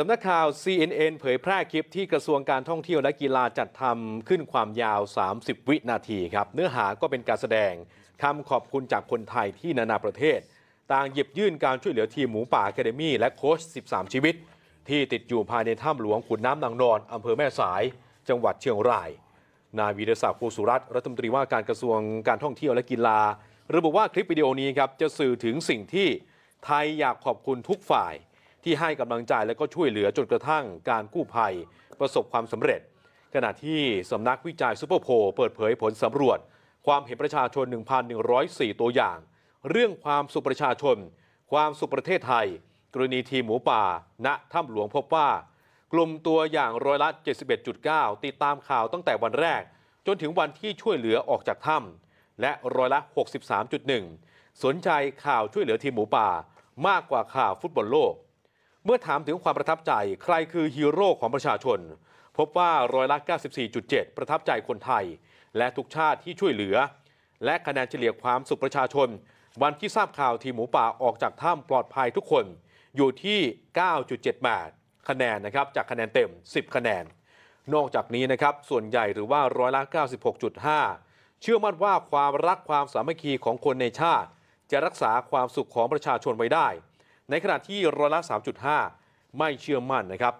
สำนักข่าว CNN เผยแพร่คลิปที่กระทรวงการท่องเที่ยวและกีฬาจัดทำขึ้นความยาว 30 วินาทีครับ เนื้อหาก็เป็นการแสดงคำขอบคุณจากคนไทยที่นานาประเทศ ต่างหยิบยื่นการช่วยเหลือทีมหมูป่าแคดมี่และโค้ช 13 ชีวิต ที่ติดอยู่ภายในถ้ำหลวงขุนน้ำนางนอนอำเภอแม่สาย จังหวัดเชียงรายนายวีรศักดิ์ภูสุรัตน์รัฐมนตรีว่าการกระทรวงการท่องเที่ยวและกีฬา ระบุว่าคลิปวิดีโอนี้ครับจะสื่อถึงสิ่งที่ไทยอยากขอบคุณทุกฝ่ายที่ให้กำลังใจและก็ช่วยเหลือจนกระทั่งการกู้ภัยประสบความสำเร็จ ขณะที่สำนักวิจัยซูเปอร์โพลเปิดเผยผลสำรวจ ความเห็นประชาชน 1,104 ตัวอย่าง เรื่องความสุขประชาชน ความสุขประเทศไทย กรณีทีหมูป่าณถ้ำหลวงพบว่ากลุ่มตัวอย่างร้อยละ 71.9 ติดตามข่าวตั้งแต่วันแรก จนถึงวันที่ช่วยเหลือออกจากถ้ำและร้อยละ 63.1 สนใจข่าวช่วยเหลือทีหมูป่ามากกว่าข่าวฟุตบอลโลกเมื่อถามถึงความประทับใจใครคือฮีโร่ของประชาชน พบว่าร้อยละ 94.7 ประทับใจคนไทย และทุกชาติที่ช่วยเหลือ และคะแนนเฉลี่ยความสุขประชาชน วันที่ทราบข่าวทีหมูป่าออกจากถ้ำปลอดภัยทุกคน อยู่ที่ 9.78คะแนนนะครับจากคะแนนเต็ม 10 คะแนน นอกจากนี้นะครับส่วนใหญ่หรือว่าร้อยละ 96.5 เชื่อมั่นว่าความรักความสามัคคีของคนในชาติ จะรักษาความสุขของประชาชนไว้ได้ในขณะที่ร้อยละ 3.5 ไม่เชื่อมั่นนะครับ